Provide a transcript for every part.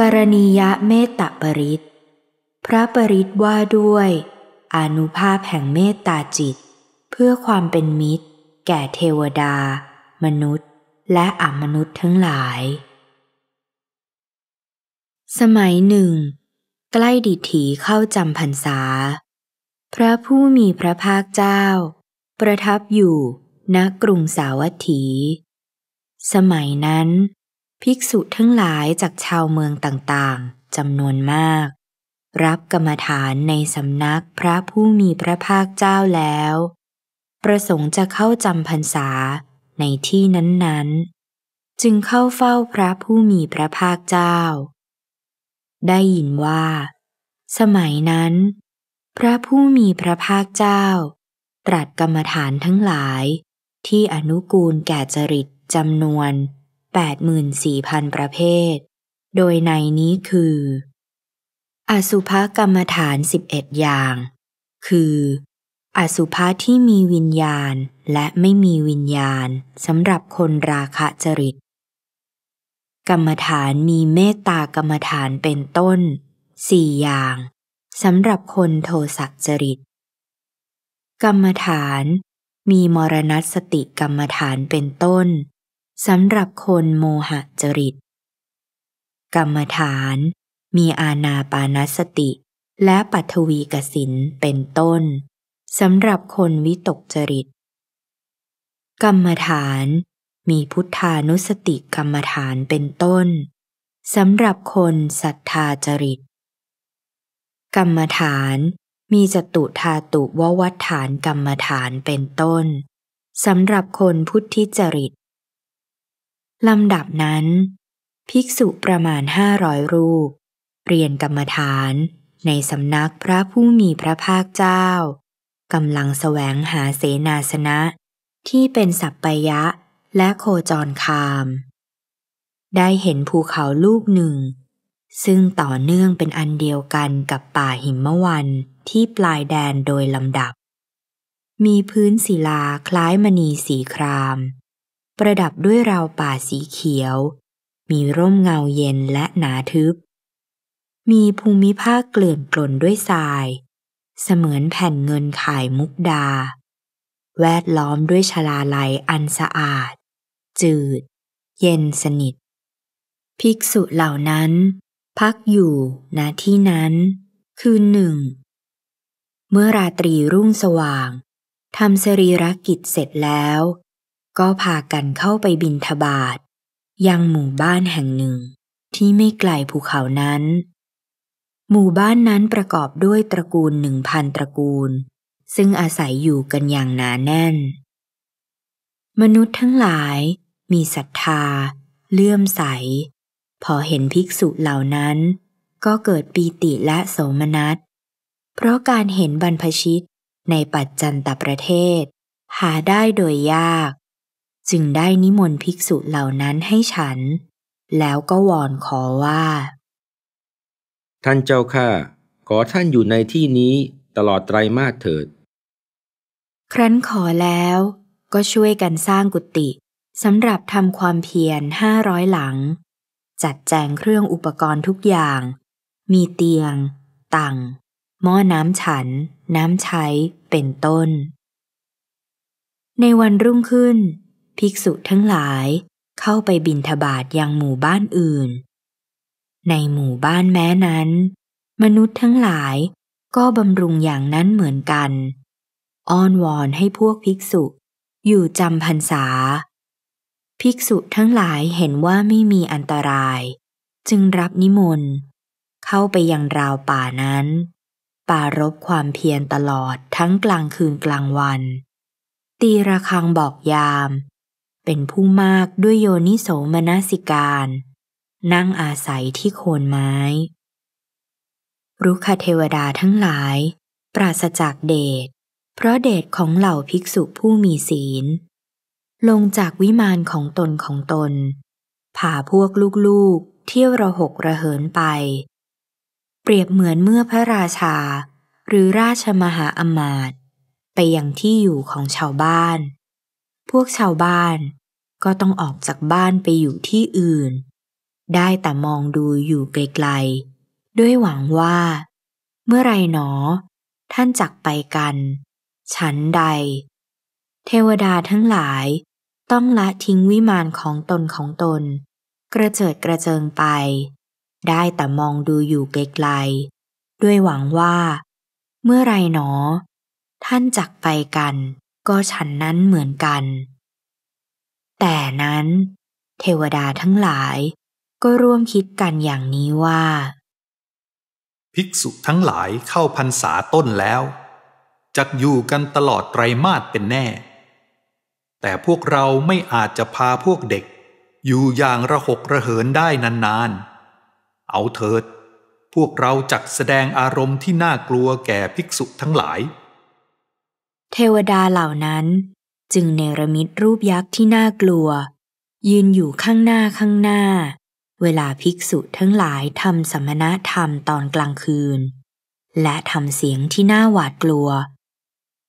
กรณียะเมตตปริต พระปริตว่าด้วยอนุภาพแห่งเมตตาจิต เพื่อความเป็นมิตร แก่เทวดา มนุษย์ และอมนุษย์ทั้งหลาย สมัยหนึ่ง ใกล้ดิถีเข้าจำพรรษา พระผู้มีพระภาคเจ้า ประทับอยู่ณกรุงสาวัตถี สมัยนั้นภิกษุทั้งหลายจากชาวเมืองต่างๆจำนวนมาก รับกรรมฐานในสำนักพระผู้มีพระภาคเจ้าแล้ว ประสงค์จะเข้าจำพรรษาในที่นั้นๆ จึงเข้าเฝ้าพระผู้มีพระภาคเจ้า ได้ยินว่า สมัยนั้น พระผู้มีพระภาคเจ้า ตรัสกรรมฐานทั้งหลายที่อนุกูลแก่จริตจำนวน84,000 ประเภท โดยในนี้คือ อสุภกรรมฐาน 11 อย่าง คือ อสุภะที่มีวิญญาณและไม่มีวิญญาณสำหรับคนราคะจริตกรรมฐานมีเมตตากรรมฐานเป็นต้นสี่อย่างสำหรับคนโทสะจริต กรรมฐานมีมรณสติกรรมฐานเป็นต้นสำหรับคนโมหะจริต กรรมฐานมีอาณาปานสติ และปัทวีกสินเป็นต้น สำหรับคนวิตกจริต กรรมฐานมีพุทธานุสติ กรรมฐานเป็นต้น สำหรับคนศรัทธาจริต กรรมฐานมีจตุธาตุววัฏฐานกรรมฐานเป็นต้นสำหรับคนพุทธิจริตลำดับนั้น ภิกษุประมาณห้าร้อยรูปเรียนกรรมฐาน ในสำนักพระผู้มีพระภาคเจ้ากำลังแสวงหาเสนาสนะ ที่เป็นสัปปยะและโคจรคาม ได้เห็นภูเขาลูกหนึ่ง ซึ่งต่อเนื่องเป็นอันเดียวกันกับป่าหิมวันที่ปลายแดนโดยลำดับ มีพื้นศิลาคล้ายมณีสีครามประดับด้วยราวป่าสีเขียว มีร่มเงาเย็นและหนาทึบ มีภูมิภาคเกลื่อนกลนด้วยทราย เสมือนแผ่นเงินขายมุกดา แวดล้อมด้วยชลาลัยอันสะอาด จืด เย็นสนิท ภิกษุเหล่านั้น พักอยู่ณที่นั้น คืนหนึ่ง เมื่อราตรีรุ่งสว่างทำสรีรกิจเสร็จแล้วก็พากันเข้าไปบินทบาท ยังหมู่บ้านแห่งหนึ่งที่ไม่ไกลภูเขานั้น หมู่บ้านนั้นประกอบด้วยตระกูลหนึ่งพันตระกูล ซึ่งอาศัยอยู่กันอย่างหนาแน่น มนุษย์ทั้งหลายมีศรัทธา เลื่อมใส พอเห็นภิกษุเหล่านั้น ก็เกิดปีติและโสมนัสเพราะการเห็นบรรพชิตในปัจจันตประเทศ หาได้โดยยากจึงได้นิมนต์ภิกษุเหล่านั้นให้ฉัน แล้วก็วอนขอว่า ท่านเจ้าข้าขอท่านอยู่ในที่นี้ตลอดไตรมาสเถิด ครั้นขอแล้วก็ช่วยกันสร้างกุฏิสำหรับทำความเพียรห้าร้อยหลัง จัดแจงเครื่องอุปกรณ์ทุกอย่าง มีเตียง ตังหม้อน้ำฉัน น้ำใช้เป็นต้น ในวันรุ่งขึ้นภิกษุทั้งหลายเข้าไปบินทบาทยังหมู่บ้านอื่น ในหมู่บ้านแม้นั้น มนุษย์ทั้งหลายก็บำรุงอย่างนั้นเหมือนกันอ้อนวอนให้พวกภิกษุอยู่จำพรรษา ภิกษุทั้งหลายเห็นว่าไม่มีอันตราย จึงรับนิมนต์เข้าไปยังราวป่านั้น ป่ารบความเพียรตลอดทั้งกลางคืนกลางวัน ตีระฆังบอกยามเป็นผู้มากด้วยโยนิโสมนสิการ นั่งอาศัยที่โคนไม้รุคเทวดาทั้งหลาย ปราศจากเดชเพราะเดชของเหล่าภิกษุผู้มีศีล ลงจากวิมานของตนของตน ผ่าพวกลูกๆเที่ยวระหกระเหินไป เปรียบเหมือนเมื่อพระราชาหรือราชมหาอมาตย์ไปยังที่อยู่ของชาวบ้าน พวกชาวบ้านก็ต้องออกจากบ้านไปอยู่ที่อื่น ได้แต่มองดูอยู่ไกลๆ ด้วยหวังว่า เมื่อไรหนอ ท่านจักไปกัน ฉันใด เทวดาทั้งหลาย ต้องละทิ้งวิมานของตนของตน กระเจิดกระเจิงไป ได้แต่มองดูอยู่ไกลๆ ด้วยหวังว่า เมื่อไรหนอ ท่านจักไปกัน ก็ฉันนั้นเหมือนกันแต่นั้นเทวดาทั้งหลายก็ร่วมคิดกันอย่างนี้ว่า ภิกษุทั้งหลายเข้าพรรษาต้นแล้ว จักอยู่กันตลอดไตรมาสเป็นแน่ แต่พวกเราไม่อาจจะพาพวกเด็ก อยู่อย่างระหกระเหินได้นานๆ เอาเถิด พวกเราจักแสดงอารมณ์ที่น่ากลัวแก่ภิกษุทั้งหลาย เทวดาเหล่านั้นจึงเนรมิตรูปยักษ์ที่น่ากลัว ยืนอยู่ข้างหน้าข้างหน้า เวลาภิกษุทั้งหลายทำสัมมณธรรมตอนกลางคืน และทำเสียงที่น่าหวาดกลัว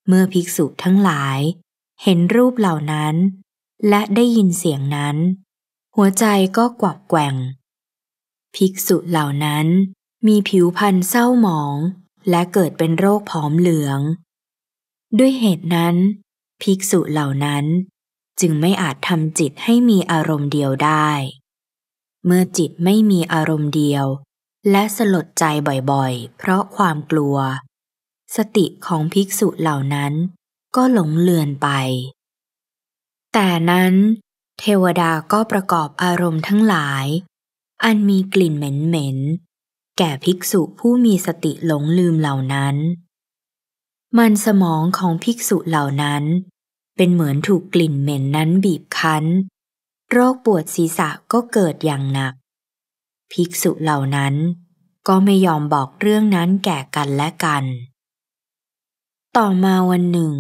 เมื่อภิกษุทั้งหลาย เห็นรูปเหล่านั้น และได้ยินเสียงนั้น หัวใจก็กวักแกว่งภิกษุเหล่านั้น มีผิวพรรณเศร้าหมอง และเกิดเป็นโรคผอมเหลือง ด้วยเหตุนั้นภิกษุเหล่านั้น จึงไม่อาจทำจิตให้มีอารมณ์เดียวได้ เมื่อจิตไม่มีอารมณ์เดียว และสลดใจบ่อยๆ เพราะความกลัว สติของภิกษุเหล่านั้นก็หลงเลือนไป แต่นั้นเทวดาก็ประกอบอารมณ์ทั้งหลาย อันมีกลิ่นเหม็นๆ แก่ภิกษุผู้มีสติหลงลืมเหล่านั้นมันสมองของภิกษุเหล่านั้น เป็นเหมือนถูกกลิ่นเหม็นนั้นบีบคั้น โรคปวดศีรษะก็เกิดอย่างหนัก ภิกษุเหล่านั้น ก็ไม่ยอมบอกเรื่องนั้นแก่กันและกัน ต่อมาวันหนึ่ง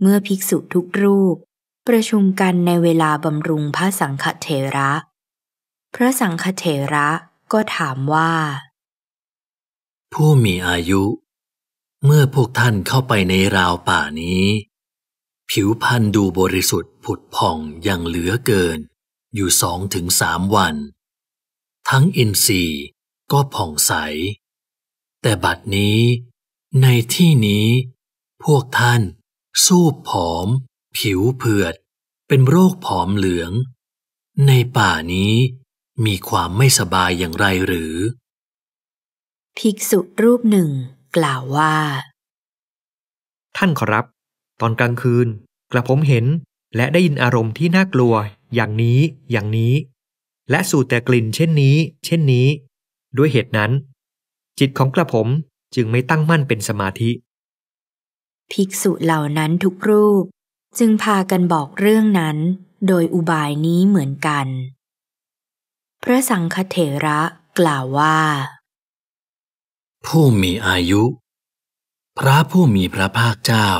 เมื่อภิกษุทุกรูปประชุมกันในเวลาบำรุงพระสังฆเถระ พระสังฆเถระก็ถามว่า ผู้มีอายุเมื่อพวกท่านเข้าไปในราวป่านี้ ผิวพันธ์ดูบริสุทธิ์ผุดผ่องอย่างเหลือเกินอยู่สองถึงสามวัน ทั้งอินทรีย์ก็ผ่องใส แต่บัดนี้ในที่นี้ พวกท่านสูบผอมผิวเผือด เป็นโรคผอมเหลือง ในป่านี้มีความไม่สบายอย่างไรหรือ ภิกษุรูปหนึ่งกล่าวว่า ท่านขอรับ ตอนกลางคืนกระผมเห็นและได้ยินอารมณ์ที่น่ากลัวอย่างนี้ อย่างนี้ และสูดแต่กลิ่นเช่นนี้ เช่นนี้ ด้วยเหตุนั้น จิตของกระผมจึงไม่ตั้งมั่นเป็นสมาธิภิกษุเหล่านั้นทุกรูป จึงพากันบอกเรื่องนั้นโดยอุบายนี้เหมือนกัน พระสังฆเถระกล่าวว่าผู้มีอายุ พระผู้มีพระภาคเจ้า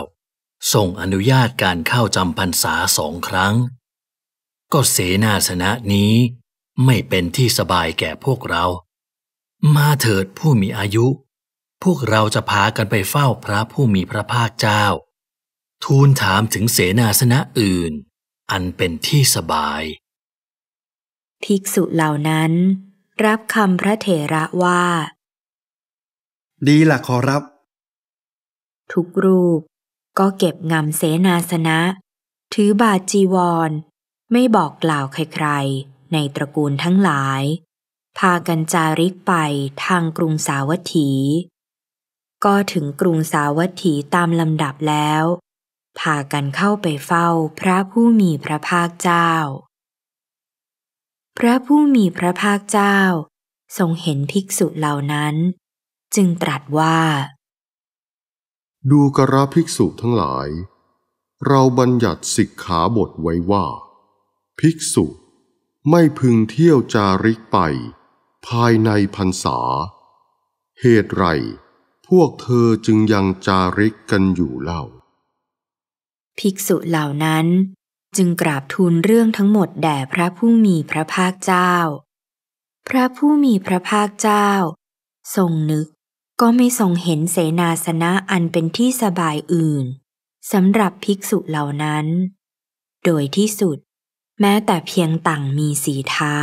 ทรงอนุญาตการเข้าจำพรรษาสองครั้ง ก็เสนาสนะนี้ไม่เป็นที่สบายแก่พวกเรา มาเถิดผู้มีอายุ พวกเราจะพากันไปเฝ้าพระผู้มีพระภาคเจ้า ทูลถามถึงเสนาสนะอื่นอันเป็นที่สบายภิกษุเหล่านั้น รับคำพระเถระว่าดีล่ะขอรับ ทุกรูปก็เก็บงำเสนาสนะถือบาจีวรไม่บอกกล่าวใครๆในตระกูลทั้งหลาย พากันจาริกไปทางกรุงสาวัตถี ก็ถึงกรุงสาวัตถีตามลำดับแล้ว พากันเข้าไปเฝ้าพระผู้มีพระภาคเจ้า พระผู้มีพระภาคเจ้า ทรงเห็นภิกษุเหล่านั้นจึงตรัสว่า ดูกระภิกษุทั้งหลาย เราบัญญัติสิกขาบทไว้ว่า ภิกษุ ไม่พึงเที่ยวจาริกไป ภายในพรรษา เหตุไรพวกเธอจึงยังจาริกกันอยู่เล่า ภิกษุเหล่านั้น จึงกราบทูลเรื่องทั้งหมดแด่พระผู้มีพระภาคเจ้า พระผู้มีพระภาคเจ้า ทรงนึกก็ไม่ทรงเห็นเสนาสนะอันเป็นที่สบายอื่นสำหรับภิกษุเหล่านั้น โดยที่สุด แม้แต่เพียงต่างมีสีเท้า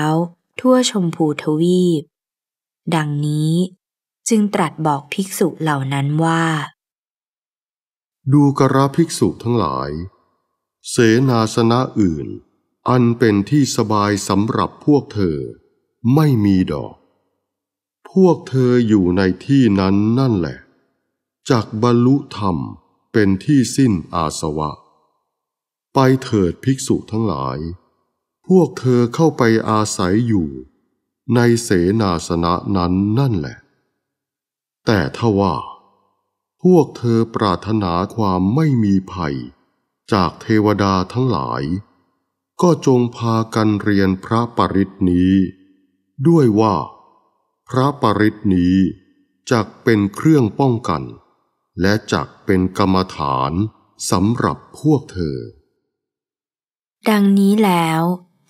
ทั่วชมพูทวีป ดังนี้จึงตรัสบอกภิกษุเหล่านั้นว่า ดูกระภิกษุทั้งหลาย เสนาสนะอื่น อันเป็นที่สบายสำหรับพวกเธอ ไม่มีดอกพวกเธออยู่ในที่นั้นนั่นแหละจากบรรลุธรรมเป็นที่สิ้นอาสวะ ไปเถิดภิกษุทั้งหลาย พวกเธอเข้าไปอาศัยอยู่ ในเสนาสนะนั้นนั่นแหละ แต่ถ้าว่า พวกเธอปรารถนาความไม่มีภัย จากเทวดาทั้งหลาย ก็จงพากันเรียนพระปริตนี้ ด้วยว่าพระปริตนี้จักเป็นเครื่องป้องกัน และจักเป็นกรรมฐานสำหรับพวกเธอ ดังนี้แล้ว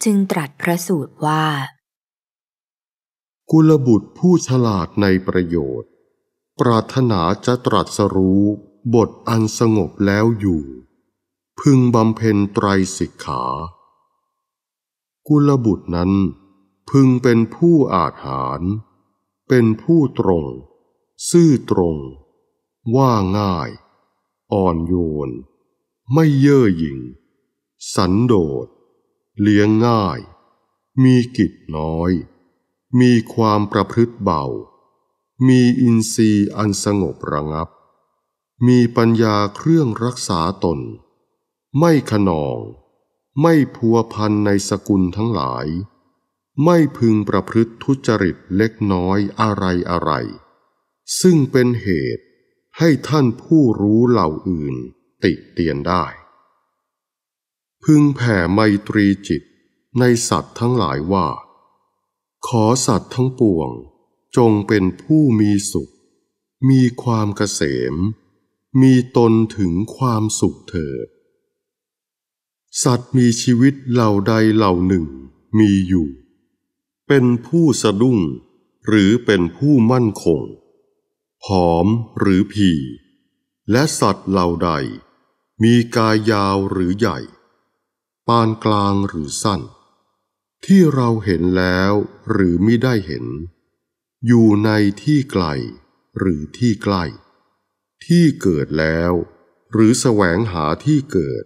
จึงตรัสพระสูตรว่า กุลบุตรผู้ฉลาดในประโยชน์ ปรารถนาจะตรัสรู้บทอันสงบแล้วอยู่ พึงบำเพ็ญไตรสิกขา กุลบุตรนั้น พึงเป็นผู้อาหารเป็นผู้ตรง ซื่อตรง ว่าง่าย อ่อนโยน ไม่เย่อหยิ่งสันโดษ เลี้ยงง่าย มีกิจน้อย มีความประพฤติเบา มีอินทรีย์อันสงบระงับ มีปัญญาเครื่องรักษาตน ไม่ขนอง ไม่พัวพันในสกุลทั้งหลายไม่พึงประพฤติทุจริตเล็กน้อยอะไรอะไรซึ่งเป็นเหตุให้ท่านผู้รู้เหล่าอื่นติเตียนได้ พึงแผ่ไมตรีจิตในสัตว์ทั้งหลายว่า ขอสัตว์ทั้งปวงจงเป็นผู้มีสุข มีความเกษม มีตนถึงความสุขเถิดสัตว์มีชีวิตเหล่าใดเหล่าหนึ่งมีอยู่เป็นผู้สะดุ้งหรือเป็นผู้มั่นคงผอมหรือผี และสัตว์เหล่าใด มีกายยาวหรือใหญ่ ปานกลางหรือสั้น ที่เราเห็นแล้วหรือไม่ได้เห็น อยู่ในที่ไกล หรือที่ใกล้ ที่เกิดแล้ว หรือแสวงหาที่เกิด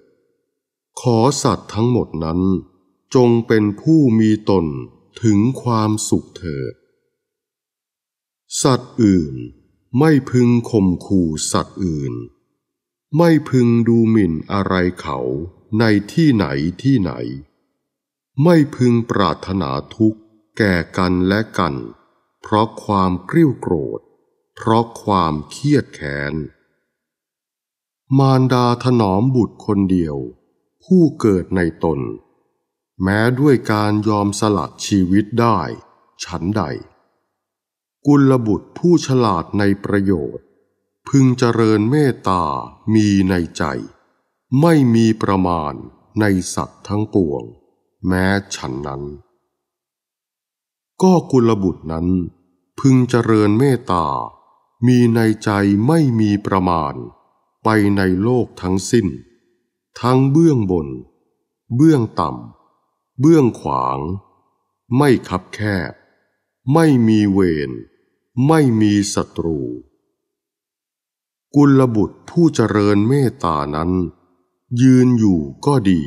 ขอสัตว์ทั้งหมดนั้น จงเป็นผู้มีตนถึงความสุขเถิดสัตว์อื่นไม่พึงข่มขู่สัตว์อื่น ไม่พึงดูหมิ่นอะไรเขาในที่ไหนที่ไหน ไม่พึงปรารถนาทุกข์ แก่กันและกัน เพราะความกริ้วโกรธ เพราะความเครียดแค้นมารดาถนอมบุตรคนเดียว ผู้เกิดในตนแม้ด้วยการยอมสละชีวิตได้ ฉันใด กุลบุตรผู้ฉลาดในประโยชน์ พึงเจริญเมตตามีในใจ ไม่มีประมาณในสัตว์ทั้งปวง แม้ฉันนั้น ก็กุลบุตรนั้น พึงเจริญเมตตามีในใจไม่มีประมาณ ไปในโลกทั้งสิ้น ทั้งเบื้องบน เบื้องต่ำเบื้องขวาง ไม่คับแคบไม่มีเวรไม่มีศัตรู กุลบุตรผู้เจริญเมตตานั้น ยืนอยู่ก็ดี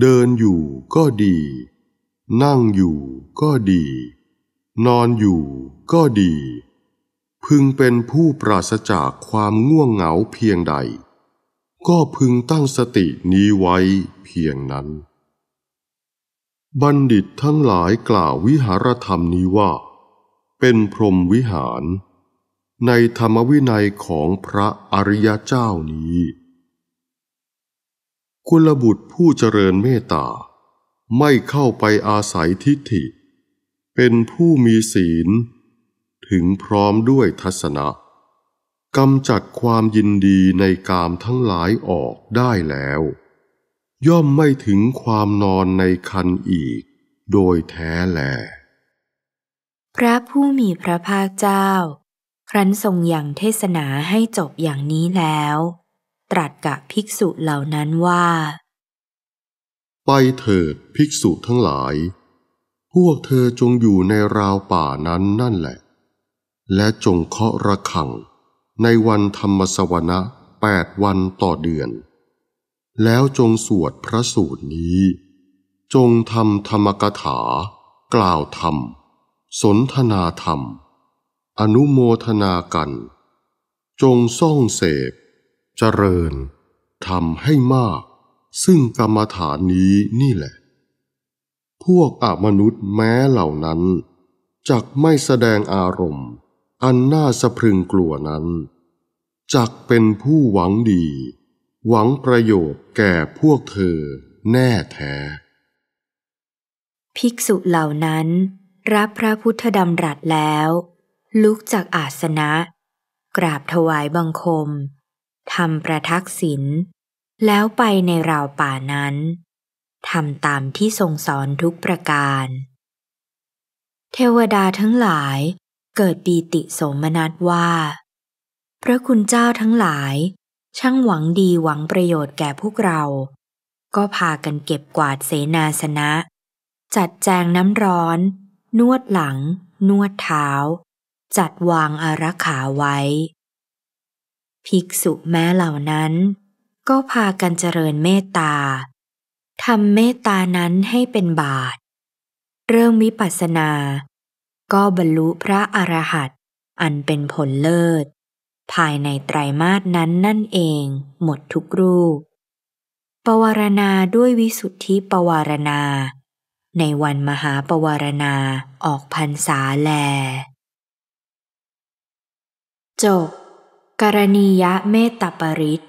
เดินอยู่ก็ดี นั่งอยู่ก็ดี นอนอยู่ก็ดี พึงเป็นผู้ปราศจากความง่วงเหงาเพียงใด ก็พึงตั้งสตินี้ไว้เพียงนั้นบัณฑิตทั้งหลายกล่าววิหารธรรมนี้ว่า เป็นพรหมวิหาร ในธรรมวินัยของพระอริยเจ้านี้คุลบุตรผู้เจริญเมตตา ไม่เข้าไปอาศัยทิฏฐิ เป็นผู้มีศีล ถึงพร้อมด้วยทัศนะ กำจัดความยินดีในกามทั้งหลายออกได้แล้วย่อมไม่ถึงความนอนในคันอีก โดยแท้แล พระผู้มีพระภาคเจ้า ครั้นทรงอย่างเทศนาให้จบอย่างนี้แล้ว ตรัสกับภิกษุเหล่านั้นว่า ไปเถิดภิกษุทั้งหลาย พวกเธอจงอยู่ในราวป่านั้นนั่นแหละ และจงเคาะระฆัง ในวันธรรมสวนะแปดวันต่อเดือนแล้วจงสวดพระสูตรนี้ จงทำธรรมกถา กล่าวธรรม สนทนาธรรม อนุโมทนากัน จงส่องเสพเจริญทำให้มาก ซึ่งกรรมฐานนี้นี่แหละ พวกอมนุษย์แม้เหล่านั้น จักไม่แสดงอารมณ์ อันน่าสะพรึงกลัวนั้น จักเป็นผู้หวังดีหวังประโยชน์แก่พวกเธอ แน่แท้ ภิกษุเหล่านั้น รับพระพุทธดำรัสแล้ว ลุกจากอาสนะ กราบถวายบังคมทำประทักษิณแล้วไปในราวป่านั้นทำตามที่ทรงสอนทุกประการ เทวดาทั้งหลายเกิดปีติสมนัตว่า พระคุณเจ้าทั้งหลายช่างหวังดีหวังประโยชน์แก่พวกเรา ก็พากันเก็บกวาดเสนาสนะ จัดแจงน้ำร้อน นวดหลัง นวดเท้า จัดวางอารักขาไว้ ภิกษุแม้เหล่านั้น ก็พากันเจริญเมตตาทำเมตตานั้นให้เป็นบาตรเริ่มวิปัสสนา ก็บรรลุพระอรหัตอันเป็นผลเลิศภายในไตรมาสนั้นนั่นเองหมดทุกรูป ปวารณาด้วยวิสุทธิปวารณา ในวันมหาปวารณาออกพรรษาแล จบกรณียะเมตตปริศ